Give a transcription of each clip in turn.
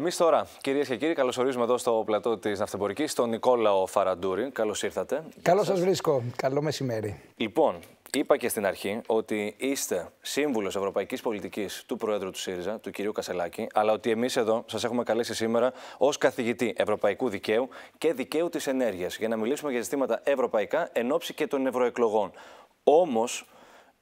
Εμείς τώρα, κυρίες και κύριοι, καλωσορίζουμε εδώ στο πλατό της Ναυτεμπορικής τον Νικόλαο Φαραντούρη. Καλώς ήρθατε. Καλώς σας βρίσκω. Καλό μεσημέρι. Λοιπόν, είπα και στην αρχή ότι είστε σύμβουλος Ευρωπαϊκής Πολιτικής του Προέδρου του ΣΥΡΙΖΑ, του κυρίου Κασελάκη, αλλά ότι εμείς εδώ σας έχουμε καλέσει σήμερα ως καθηγητή Ευρωπαϊκού Δικαίου και Δικαίου της Ενέργειας για να μιλήσουμε για ζητήματα ευρωπαϊκά εν και των ευρωεκλογών. Όμως,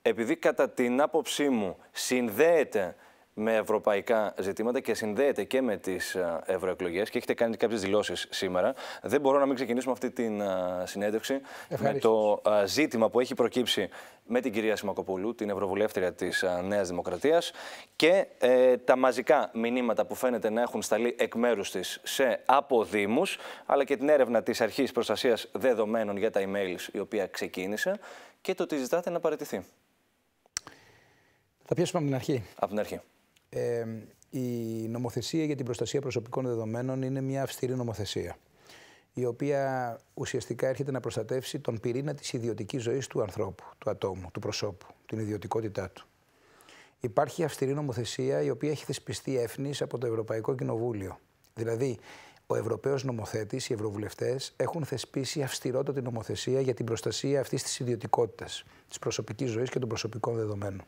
επειδή κατά την άποψή μου συνδέεται με ευρωπαϊκά ζητήματα και συνδέεται και με τις ε, ευρωεκλογές και έχετε κάνει κάποιες δηλώσεις σήμερα. Δεν μπορώ να μην ξεκινήσουμε αυτή την ε, συνέντευξη με το ε, ζήτημα που έχει προκύψει με την κυρία Σιμακοπούλου, την Ευρωβουλεύτρια της Νέας Δημοκρατίας και τα μαζικά μηνύματα που φαίνεται να έχουν σταλεί εκ μέρους της σε αποδήμους, αλλά και την έρευνα της αρχής προστασίας Δεδομένων για τα email, η οποία ξεκίνησε και το ότι ζητάτε να παραιτηθεί. Θα πιέσουμε από την αρχή. Από την αρχή. Ε, η νομοθεσία για την προστασία προσωπικών δεδομένων είναι μια αυστηρή νομοθεσία, η οποία ουσιαστικά έρχεται να προστατεύσει τον πυρήνα της ιδιωτικής ζωής του ανθρώπου, του ατόμου, του προσώπου, την ιδιωτικότητά του. Υπάρχει αυστηρή νομοθεσία η οποία έχει θεσπιστεί εύνης από το Ευρωπαϊκό Κοινοβούλιο. Δηλαδή, ο Ευρωπαίος νομοθέτης, οι ευρωβουλευτές, έχουν θεσπίσει αυστηρότατη νομοθεσία για την προστασία αυτής της ιδιωτικότητας, της προσωπικής ζωής και των προσωπικών δεδομένων.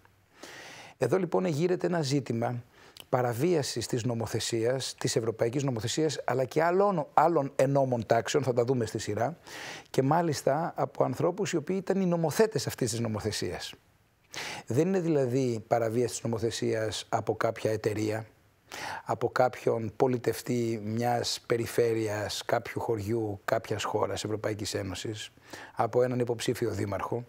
Εδώ λοιπόν γύρεται ένα ζήτημα παραβίασης της νομοθεσίας, της ευρωπαϊκής νομοθεσίας, αλλά και άλλων, άλλων ενόμων τάξεων, θα τα δούμε στη σειρά, και μάλιστα από ανθρώπους οι οποίοι ήταν οι νομοθέτες αυτής της νομοθεσίας. Δεν είναι δηλαδή παραβίαση της νομοθεσίας από κάποια εταιρεία, από κάποιον πολιτευτή μιας περιφέρειας, κάποιου χωριού, κάποιας χώρας Ευρωπαϊκής Ένωσης, από έναν υποψήφιο δήμαρχο,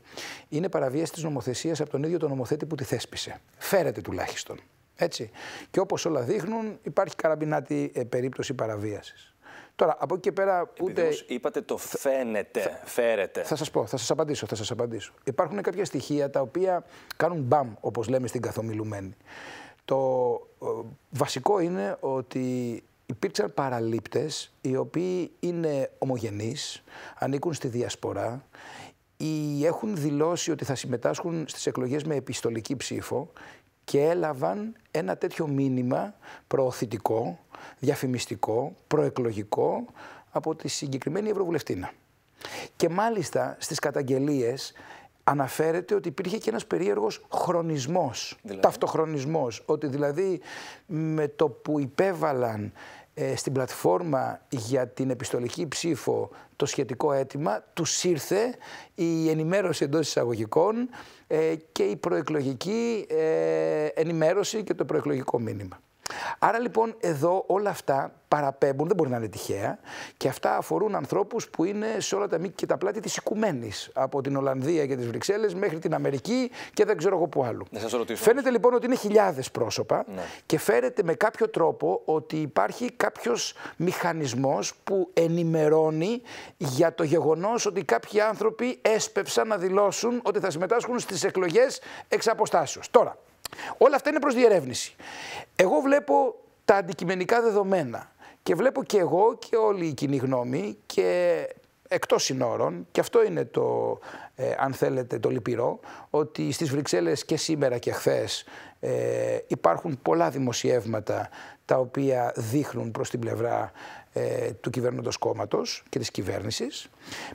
είναι παραβίαση της νομοθεσίας από τον ίδιο τον νομοθέτη που τη θέσπισε. Φέρεται τουλάχιστον. Έτσι. Και όπως όλα δείχνουν υπάρχει καραμπινάτη ε, περίπτωση παραβίασης. Τώρα, από εκεί και πέρα ούτε. Επειδή είπατε το φαίνεται, θα... Θα σας πω, θα σας απαντήσω, θα σας απαντήσω. Υπάρχουν κάποια στοιχεία τα οποία κάνουν μπαμ, όπως λέμε στην καθομιλουμένη. Το ε, βασικό είναι ότι υπήρξαν παραλήπτες οι οποίοι είναι ομογενείς, ανήκουν στη διασπορά ή έχουν δηλώσει ότι θα συμμετάσχουν στις εκλογές με επιστολική ψήφο και έλαβαν ένα τέτοιο μήνυμα προωθητικό, διαφημιστικό, προεκλογικό από τη συγκεκριμένη Ευρωβουλευτήνα. Και μάλιστα στις καταγγελίες αναφέρεται ότι υπήρχε και ένας περίεργος χρονισμός, δηλαδή. ταυτοχρονισμός, ότι δηλαδή με το που υπέβαλαν ε, στην πλατφόρμα για την επιστολική ψήφο το σχετικό αίτημα, τους ήρθε η ενημέρωση εντός εισαγωγικών ε, και η προεκλογική ε, ενημέρωση και το προεκλογικό μήνυμα. Άρα λοιπόν εδώ όλα αυτά παραπέμπουν, δεν μπορεί να είναι τυχαία και αυτά αφορούν ανθρώπους που είναι σε όλα τα μήκη και τα πλάτη της οικουμένης από την Ολλανδία και τις Βρυξέλλες μέχρι την Αμερική και δεν ξέρω εγώ που άλλου. Να σας ρωτήσω. Φαίνεται λοιπόν ότι είναι χιλιάδες πρόσωπα ναι. και φέρεται με κάποιο τρόπο ότι υπάρχει κάποιος μηχανισμός που ενημερώνει για το γεγονός ότι κάποιοι άνθρωποι έσπευσαν να δηλώσουν ότι θα συμμετάσχουν στις εκλογές εξ αποστάσεως. Τώρα, Όλα αυτά είναι προς διερεύνηση. Εγώ βλέπω τα αντικειμενικά δεδομένα και βλέπω και εγώ και όλη η κοινή γνώμη και εκτός συνόρων και αυτό είναι το, ε, αν θέλετε, το λυπηρό, ότι στις Βρυξέλλες και σήμερα και χθες ε, υπάρχουν πολλά δημοσιεύματα τα οποία δείχνουν προς την πλευρά ε, του κυβέρνοντος κόμματος και της κυβέρνησης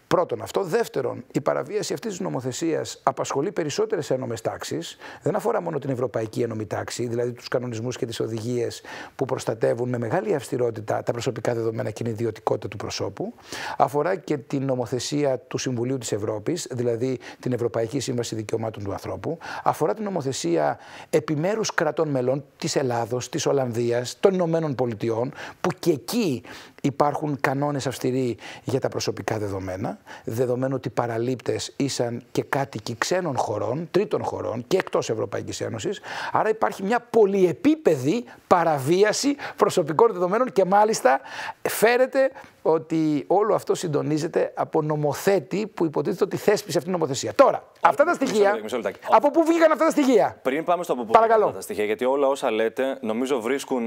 Πρώτον αυτό. Δεύτερον, η παραβίαση αυτής της νομοθεσίας απασχολεί περισσότερες ένωμε τάξεις. Δεν αφορά μόνο την Ευρωπαϊκή Ένωμη Τάξη, δηλαδή τους κανονισμούς και τις οδηγίες που προστατεύουν με μεγάλη αυστηρότητα τα προσωπικά δεδομένα και την ιδιωτικότητα του προσώπου. Αφορά και την νομοθεσία του Συμβουλίου της Ευρώπης, δηλαδή την Ευρωπαϊκή Σύμβαση Δικαιωμάτων του Ανθρώπου. Αφορά την νομοθεσία επιμέρους κρατών μελών της Ελλάδος, της Ολλανδίας, των Ηνωμένων Πολιτειών, που και εκεί υπάρχουν κανόνες αυστηροί για τα προσωπικά δεδομένα δεδομένα, δεδομένου ότι παραλήπτες ήσαν και κάτοικοι ξένων χωρών, τρίτων χωρών και εκτός Ευρωπαϊκής Ένωσης. Άρα υπάρχει μια πολυεπίπεδη παραβίαση προσωπικών δεδομένων και μάλιστα φέρεται ότι όλο αυτό συντονίζεται από νομοθέτη που υποτίθεται ότι θέσπισε αυτή την νομοθεσία. Τώρα, αυτά τα στοιχεία. Μισό λεπτάκι, Από πού βγήκαν όσα λέτε νομίζω βρίσκουν ε, έναν άνθρωπο που βγηκαν αυτα τα στοιχεια πριν παμε στο απο που βγηκαν τα στοιχεια γιατι ολα οσα λετε νομιζω βρισκουν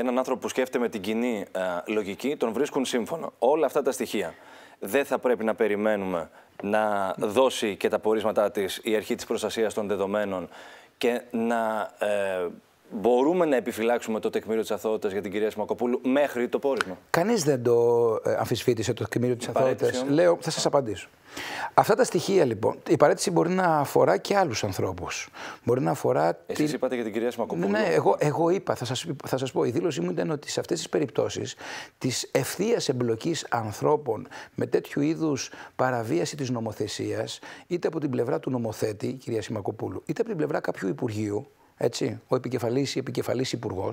εναν ανθρωπο που σκεφτεται με την κοινή ε, λογική, τον βρίσκουν σύμφωνο. Όλα αυτά τα στοιχεία δεν θα πρέπει να περιμένουμε να δώσει και τα πορίσματά της η αρχή της προστασίας των δεδομένων και να ε, Μπορούμε να επιφυλάξουμε το τεκμήριο της αθότητα για την κυρία Σιμακοπούλου μέχρι το πόρισμα. Κανείς δεν το ε, αμφισβήτησε το τεκμήριο της αθωότητα. Λέω, θα σας απαντήσω. Αυτά τα στοιχεία λοιπόν, η παρέτηση μπορεί να αφορά και άλλους ανθρώπους. Μπορεί να αφορά. Εσείς είπατε για την κυρία Σιμακοπούλου. Ναι, εγώ, εγώ είπα, θα σας θα σας πω. Η δήλωσή μου ήταν ότι σε αυτές τις περιπτώσεις της ευθείας εμπλοκής ανθρώπων με τέτοιου είδους παραβίαση της νομοθεσίας, είτε από την πλευρά του νομοθέτη, κυρία Σιμακοπούλου, είτε από την πλευρά κάποιου Υπουργείου, έτσι, ο επικεφαλής ή επικεφαλής υπουργός,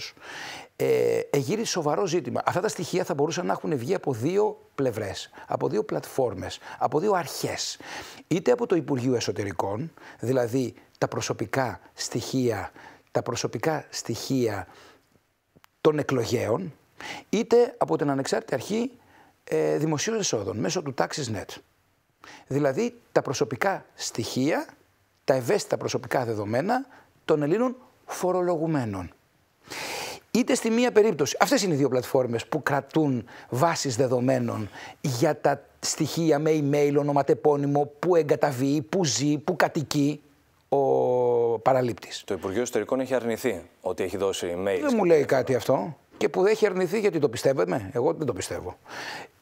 ε, εγείρει σοβαρό ζήτημα. Αυτά τα στοιχεία θα μπορούσαν να έχουν βγει από δύο πλευρές, από δύο πλατφόρμες, από δύο αρχές. Είτε από το Υπουργείο Εσωτερικών, δηλαδή τα προσωπικά στοιχεία, τα προσωπικά στοιχεία των εκλογέων, είτε από την ανεξάρτητη αρχή ε, δημοσίων εσόδων, μέσω του TaxisNet. Δηλαδή τα προσωπικά στοιχεία, τα ευαίσθητα προσωπικά δεδομένα των Ελλήνων φορολογουμένων. Είτε στη μία περίπτωση, αυτές είναι οι δύο πλατφόρμες που κρατούν βάσεις δεδομένων για τα στοιχεία με email, ονοματεπώνυμο, που εγκαταβεί, που ζει, που κατοικεί ο παραλήπτης. Το Υπουργείο Ιστορικών έχει αρνηθεί ότι έχει δώσει email. Δεν μου λέει κάτι αυτό και που δεν έχει αρνηθεί γιατί το πιστεύετε. Εγώ δεν το πιστεύω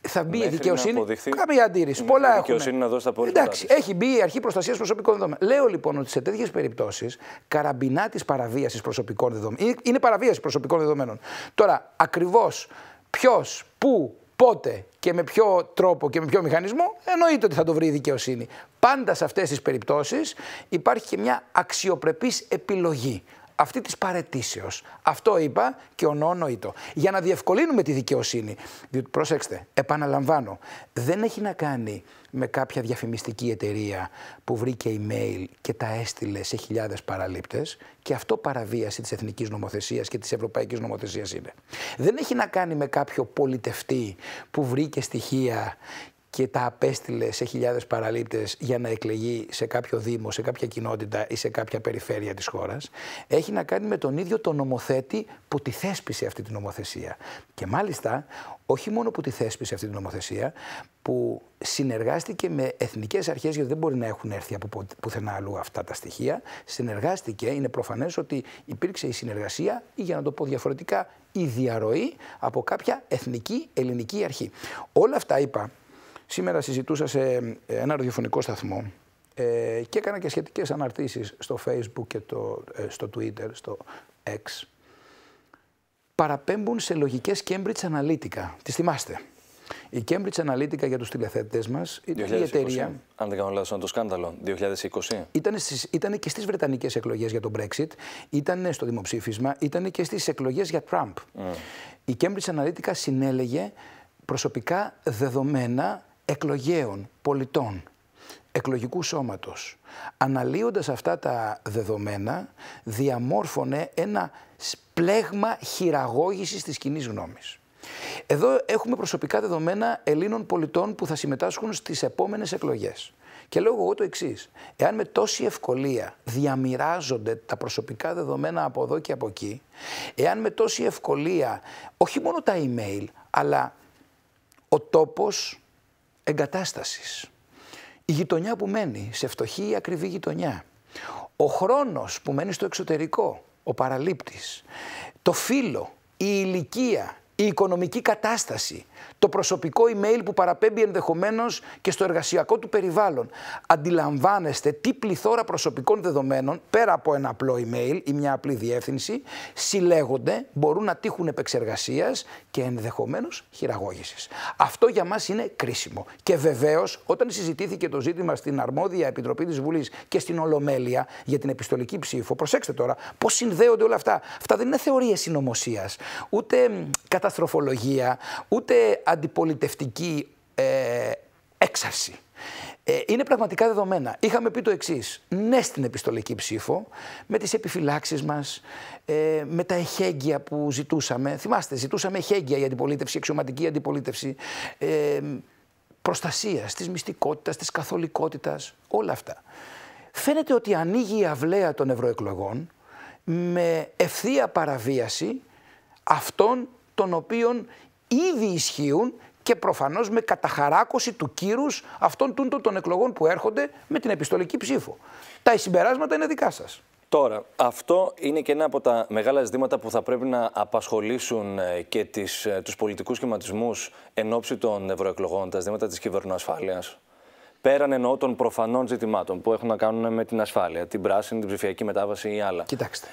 θα μπει η δικαιοσύνη. Κάποια αντίρρηση. Πολλά η δικαιοσύνη να δώσει τα πόδια. Εντάξει, της. έχει μπει η αρχή προστασίας προσωπικών δεδομένων. Λέω λοιπόν ότι σε τέτοιες περιπτώσεις καραμπινά της παραβίασης προσωπικών δεδομένων. Είναι παραβίαση προσωπικών δεδομένων. Τώρα, ακριβώς ποιος, πού, πότε και με ποιο τρόπο και με ποιο μηχανισμό, εννοείται ότι θα το βρει η δικαιοσύνη. Πάντα σε αυτές τις περιπτώσεις υπάρχει και μια αξιοπρεπής επιλογή αυτή της παρετήσεως. Αυτό είπα και το. Για να διευκολύνουμε τη δικαιοσύνη. Διότι προσέξτε, επαναλαμβάνω, δεν έχει να κάνει με κάποια διαφημιστική εταιρεία που βρήκε email και τα έστειλε σε χιλιάδες παραλήπτες. Και αυτό παραβίαση της εθνικής νομοθεσίας και της ευρωπαϊκής νομοθεσίας είναι. Δεν έχει να κάνει με κάποιο πολιτευτή που βρήκε στοιχεία και τα απέστειλε σε χιλιάδες παραλήπτες για να εκλεγεί σε κάποιο δήμο, σε κάποια κοινότητα ή σε κάποια περιφέρεια της χώρας, έχει να κάνει με τον ίδιο τον νομοθέτη που τη θέσπισε αυτή την νομοθεσία. Και μάλιστα, όχι μόνο που τη θέσπισε αυτή την νομοθεσία, που συνεργάστηκε με εθνικές αρχές, γιατί δεν μπορεί να έχουν έρθει από πουθενά αλλού αυτά τα στοιχεία. Συνεργάστηκε, είναι προφανές ότι υπήρξε η συνεργασία, ή για να το πω διαφορετικά, η διαρροή από κάποια εθνική ελληνική αρχή. Όλα αυτά είπα Σήμερα συζητούσα σε ε, ένα ραδιοφωνικό σταθμό ε, και έκανα και σχετικές αναρτήσεις στο facebook και το, ε, στο twitter, στο X. Παραπέμπουν σε λογικές Cambridge Analytica. Τις θυμάστε. Η Cambridge Analytica για τους τηλεθέτες μας ήταν η εταιρεία... Αν δεν κάνω λάθος, το σκάνδαλο, 2020. Ήταν, στις, ήταν και στις Βρετανικές εκλογές για τον Brexit, ήταν στο δημοψήφισμα, ήταν και στις εκλογές για Trump. Mm. Η Cambridge Analytica συνέλεγε προσωπικά δεδομένα εκλογέων πολιτών, εκλογικού σώματος, αναλύοντας αυτά τα δεδομένα, διαμόρφωνε ένα πλέγμα χειραγώγησης της κοινή γνώμης. Εδώ έχουμε προσωπικά δεδομένα Ελλήνων πολιτών που θα συμμετάσχουν στις επόμενες εκλογές. Και λέω εγώ το εξής. Εάν με τόση ευκολία διαμοιράζονται τα προσωπικά δεδομένα από εδώ και από εκεί, εάν με τόση ευκολία όχι μόνο τα email, αλλά ο τόπος, εγκατάστασης, η γειτονιά που μένει σε φτωχή ή ακριβή γειτονιά, ο χρόνος που μένει στο εξωτερικό, ο παραλήπτης, το φύλλο, η ηλικία, η οικονομική κατάσταση, το προσωπικό email που παραπέμπει ενδεχομένως και στο εργασιακό του περιβάλλον. Αντιλαμβάνεστε τι πληθώρα προσωπικών δεδομένων, πέρα από ένα απλό email ή μια απλή διεύθυνση, συλλέγονται, μπορούν να τύχουν επεξεργασίας και ενδεχομένως χειραγώγησης. Αυτό για μας είναι κρίσιμο. Και βεβαίως όταν συζητήθηκε το ζήτημα στην αρμόδια Επιτροπή της Βουλής και στην Ολομέλεια για την επιστολική ψήφο, προσέξτε τώρα πώς συνδέονται όλα αυτά. Αυτά δεν είναι θεωρίες συνωμοσίας, ούτε κατα καταστροφολογία, ούτε αντιπολιτευτική ε, έξαρση. Ε, είναι πραγματικά δεδομένα. Είχαμε πει το εξής. Ναι στην επιστολική ψήφο, με τις επιφυλάξεις μας, ε, με τα εχέγγυα που ζητούσαμε. Θυμάστε, ζητούσαμε εχέγγυα για αντιπολίτευση, αξιωματική αντιπολίτευση. Ε, Προστασία της μυστικότητας, της καθολικότητας, όλα αυτά. Φαίνεται ότι ανοίγει η αυλαία των ευρωεκλογών με ευθεία παραβίαση αυτών των οποίων ήδη ισχύουν και προφανώς με καταχαράκωση του κύρους αυτών των εκλογών που έρχονται με την επιστολική ψήφο. Τα συμπεράσματα είναι δικά σας. Τώρα, αυτό είναι και ένα από τα μεγάλα ζητήματα που θα πρέπει να απασχολήσουν ε, και τις, ε, τους πολιτικούς σχηματισμούς εν ώψη των ευρωεκλογών, τα ζητήματα της κυβερνοασφάλειας. Πέραν εννοώ των προφανών ζητημάτων που έχουν να κάνουν με την ασφάλεια, την πράσινη, την ψηφιακή μετάβαση ή άλλα. Κοιτάξτε.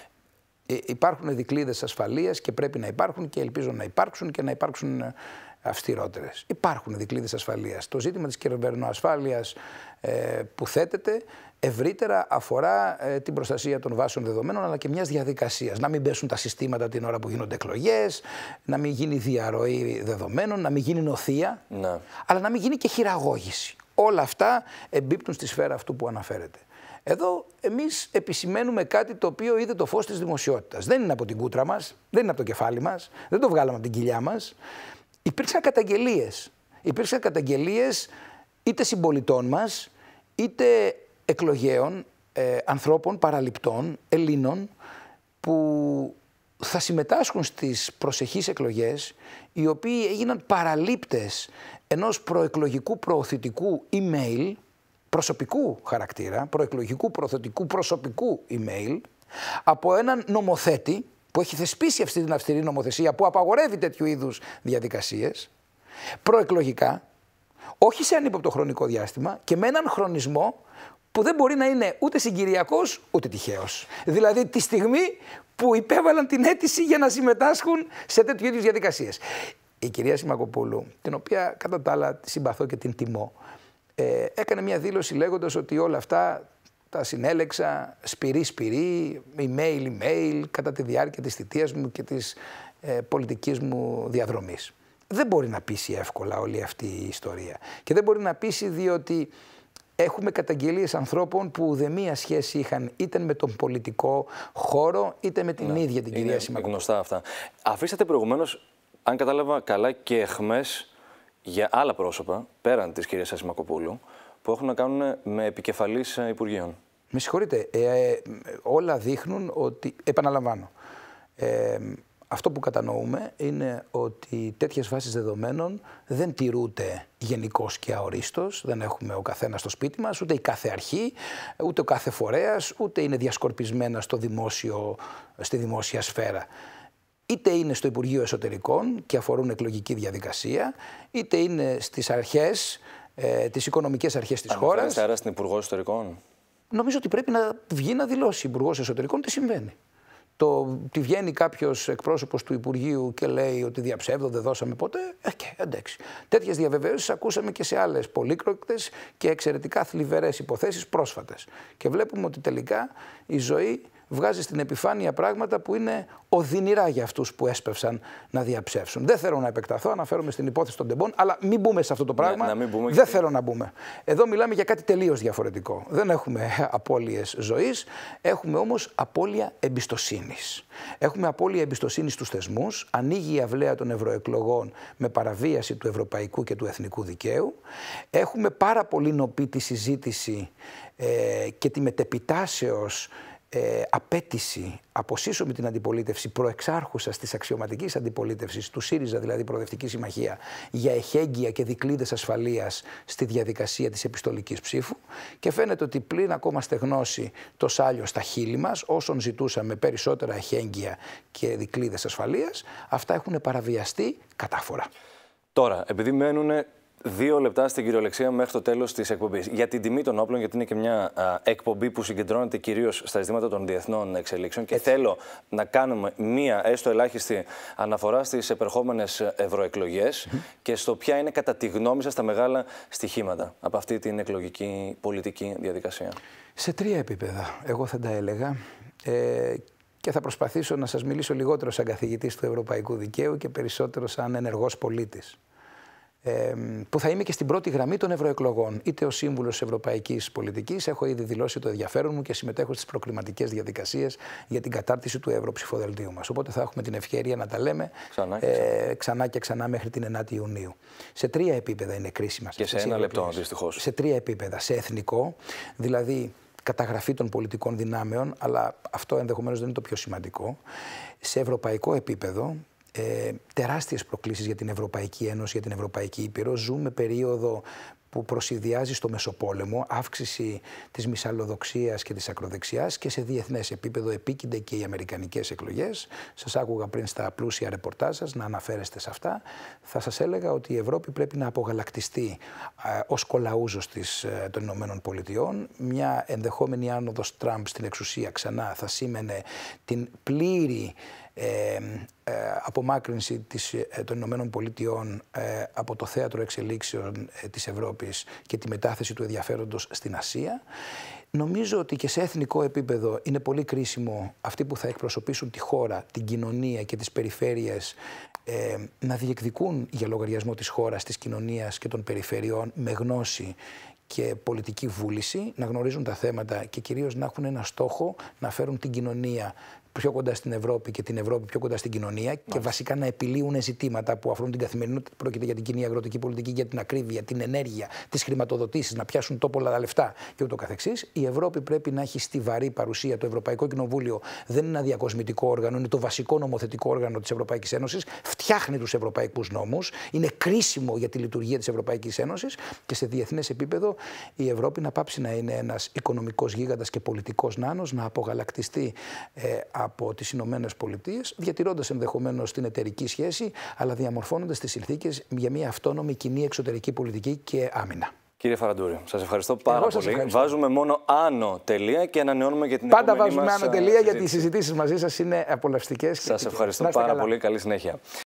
Ε, υπάρχουν δικλείδες ασφαλείας και πρέπει να υπάρχουν και ελπίζω να υπάρξουν και να υπάρξουν ε, αυστηρότερες. Υπάρχουν δικλείδες ασφαλείας. Το ζήτημα της κυβερνοασφάλειας ε, που θέτεται ευρύτερα αφορά ε, την προστασία των βάσεων δεδομένων αλλά και μιας διαδικασίας. Να μην πέσουν τα συστήματα την ώρα που γίνονται εκλογές, να μην γίνει διαρροή δεδομένων, να μην γίνει νοθεία, ναι. αλλά να μην γίνει και χειραγώγηση. Όλα αυτά εμπίπτουν στη σφαίρα αυτού που αναφέρεται. Εδώ εμείς επισημαίνουμε κάτι το οποίο είδε το φως της δημοσιότητας. Δεν είναι από την κούτρα μας, δεν είναι από το κεφάλι μας, δεν το βγάλαμε από την κοιλιά μας. Υπήρξαν καταγγελίες. Υπήρξαν καταγγελίες είτε συμπολιτών μας, είτε εκλογέων, ε, ανθρώπων, παραληπτών, Ελλήνων, που θα συμμετάσχουν στις προσεχείς εκλογές, οι οποίοι έγιναν παραλήπτες ενός προεκλογικού προωθητικού email, προσωπικού χαρακτήρα, προεκλογικού, προθετικού, προσωπικού email από έναν νομοθέτη που έχει θεσπίσει αυτή την αυστηρή νομοθεσία που απαγορεύει τέτοιου είδους διαδικασίες, προεκλογικά, όχι σε ανύποπτο χρονικό διάστημα και με έναν χρονισμό που δεν μπορεί να είναι ούτε συγκυριακός ούτε τυχαίος. Δηλαδή τη στιγμή που υπέβαλαν την αίτηση για να συμμετάσχουν σε τέτοιου είδους διαδικασίες. Η κυρία Σιμακοπούλου, την οποία κατά τα άλλα συμπαθώ και την τιμώ, ε, έκανε μια δήλωση λέγοντας ότι όλα αυτά τα συνέλεξα σπυρί-σπυρί, email-email, κατά τη διάρκεια της θητείας μου και της ε, πολιτικής μου διαδρομής. Δεν μπορεί να πείσει εύκολα όλη αυτή η ιστορία. Και δεν μπορεί να πείσει διότι έχουμε καταγγελίες ανθρώπων που ουδέμια σχέση είχαν είτε με τον πολιτικό χώρο, είτε με την ναι, ίδια την κυρία κυρία Είναι γνωστά αυτά. Αφήσατε προηγουμένως, αν κατάλαβα καλά, και εχμές για άλλα πρόσωπα πέραν της κυρίας Ασημακοπούλου που έχουν να κάνουν με επικεφαλής ε, υπουργείων. Με συγχωρείτε, ε, ε, όλα δείχνουν ότι. Επαναλαμβάνω. αυτό που κατανοούμε είναι ότι τέτοιες βάσει δεδομένων δεν τηρούνται γενικώς και αορίστως. Δεν έχουμε ο καθένας στο σπίτι μας, ούτε η κάθε αρχή, ούτε ο κάθε φορέας, ούτε είναι διασκορπισμένα στο δημόσιο, στη δημόσια σφαίρα είτε είναι στο Υπουργείο Εσωτερικών και αφορούν εκλογική διαδικασία, είτε είναι στις αρχές, ε, τις οικονομικές αρχές της Αν χώρας. στην Υπουργό Εσωτερικών. Νομίζω ότι πρέπει να βγει να δηλώσει η Υπουργός Εσωτερικών τι συμβαίνει. Το ότι βγαίνει κάποιος εκπρόσωπος του Υπουργείου και λέει ότι διαψεύδω, δεν δώσαμε ποτέ. Ε, και, εντάξει. Τέτοιες διαβεβαιώσεις ακούσαμε και σε άλλες πολύκροκτες και εξαιρετικά θλιβερές υποθέσεις πρόσφατες. Και βλέπουμε ότι τελικά η ζωή βγάζει στην επιφάνεια πράγματα που είναι οδυνηρά για αυτούς που έσπευσαν να διαψεύσουν. Δεν θέλω να επεκταθώ, αναφέρομαι στην υπόθεση των τεμπών, αλλά μην μπούμε σε αυτό το ναι, πράγμα. Δεν θέλω να μπούμε. Εδώ μιλάμε για κάτι τελείως διαφορετικό. Δεν έχουμε απώλειες ζωής, έχουμε όμως απώλεια εμπιστοσύνης. Έχουμε απώλεια εμπιστοσύνης στους θεσμούς, ανοίγει η αυλαία των ευρωεκλογών με παραβίαση του ευρωπαϊκού και του εθνικού δικαίου. Έχουμε πάρα πολύ νοπή τη συζήτηση ε, και τη μετεπιτάσεως ε, απέτηση, αποσύσουμε την αντιπολίτευση προεξάρχουσα της αξιωματικής αντιπολίτευσης, του ΣΥΡΙΖΑ δηλαδή Προοδευτική Συμμαχία, για εχέγγυα και δικλείδες ασφαλείας στη διαδικασία της επιστολικής ψήφου. Και φαίνεται ότι πλην ακόμα στεγνώσει το σάλιο στα χείλη μας, όσων ζητούσαμε περισσότερα εχέγγυα και δικλείδες ασφαλείας, αυτά έχουν παραβιαστεί κατάφορα. Τώρα, επειδή μένουν Δύο λεπτά στην κυριολεξία μέχρι το τέλος της εκπομπής. Για την τιμή των όπλων, γιατί είναι και μια εκπομπή που συγκεντρώνεται κυρίως στα ζητήματα των διεθνών εξελίξεων. Και θέλω να κάνουμε μία έστω ελάχιστη αναφορά στις επερχόμενες ευρωεκλογές και στο ποια είναι κατά τη γνώμη σας τα μεγάλα στοιχήματα από αυτή την εκλογική πολιτική διαδικασία. Σε τρία επίπεδα, εγώ θα τα έλεγα. Ε, και θα προσπαθήσω να σας μιλήσω λιγότερο σαν καθηγητής του Ευρωπαϊκού Δικαίου και περισσότερο σαν ενεργός πολίτης που θα είμαι και στην πρώτη γραμμή των ευρωεκλογών, είτε ως σύμβουλος Ευρωπαϊκής Πολιτικής. Έχω ήδη δηλώσει το ενδιαφέρον μου και συμμετέχω στις προκληματικέ διαδικασίες για την κατάρτιση του ευρωψηφοδελτίου μας. Οπότε θα έχουμε την ευκαιρία να τα λέμε ξανά και ε, ξανά, μέχρι την 9η Ιουνίου. Σε τρία επίπεδα είναι κρίσιμα. Και σε ένα λεπτό, δυστυχώς. Σε τρία επίπεδα. Σε εθνικό, δηλαδή καταγραφή των πολιτικών δυνάμεων, αλλά αυτό ενδεχομένως δεν είναι το πιο σημαντικό. Σε ευρωπαϊκό επίπεδο, ε, τεράστιες προκλήσεις για την Ευρωπαϊκή Ένωση, για την Ευρωπαϊκή Ήπειρο. Ζούμε περίοδο που προσυδειάζει στο Μεσοπόλεμο, αύξηση της μυσαλλοδοξίας και της ακροδεξιάς και σε διεθνές επίπεδο επίκυνται και οι αμερικανικές εκλογές. Σας άκουγα πριν στα πλούσια ρεπορτάζ σας να αναφέρεστε σε αυτά. Θα σας έλεγα ότι η Ευρώπη πρέπει να απογαλακτιστεί ω ε, ως κολαούζος της, ε, των Ηνωμένων Πολιτειών. Μια ενδεχόμενη άνοδος Τραμπ στην εξουσία ξανά θα σήμαινε την πλήρη ε, απομάκρυνση της, ε, των Ηνωμένων Πολιτειών ε, από το θέατρο εξελίξεων της Ευρώπης και τη μετάθεση του ενδιαφέροντος στην Ασία. Νομίζω ότι και σε εθνικό επίπεδο είναι πολύ κρίσιμο αυτοί που θα εκπροσωπήσουν τη χώρα, την κοινωνία και τις περιφέρειες να διεκδικούν για λογαριασμό της χώρας, της κοινωνίας και των περιφερειών με γνώση και πολιτική βούληση, να γνωρίζουν τα θέματα και κυρίως να έχουν ένα στόχο να φέρουν την κοινωνία πιο κοντά στην Ευρώπη και την Ευρώπη πιο κοντά στην κοινωνία και βασικά να επιλύουν ζητήματα που αφορούν την καθημερινότητα. Πρόκειται για την κοινή αγροτική πολιτική, για την ακρίβεια, την ενέργεια, τις χρηματοδοτήσεις, να πιάσουν τόπο τα λεφτά και καθεξής... Η Ευρώπη πρέπει να έχει στιβαρή παρουσία. Το Ευρωπαϊκό Κοινοβούλιο δεν είναι ένα διακοσμητικό όργανο, είναι το βασικό νομοθετικό όργανο της Ευρωπαϊκής Ένωσης φτιάχνει τους ευρωπαϊκούς νόμους, είναι κρίσιμο για τη λειτουργία της Ευρωπαϊκής Ένωσης και σε διεθνές επίπεδο η Ευρώπη να πάψει να είναι ένας οικονομικός γίγαντας και πολιτικός νάνος, να απογαλακτιστεί ε, από τις Ηνωμένες Πολιτείες, διατηρώντας ενδεχομένως την εταιρική σχέση, αλλά διαμορφώνοντας τις συνθήκες για μια αυτόνομη κοινή εξωτερική πολιτική και άμυνα. Κύριε Φαραντούρη, σας ευχαριστώ πάρα πολύ. Βάζουμε μόνο άνω τελεία και ανανεώνουμε για την Πάντα επόμενη Πάντα βάζουμε άνω τελεία ε, γιατί οι συζητήσεις μαζί σας είναι απολαυστικές. Σα ευχαριστώ πάρα πολύ. Καλή συνέχεια.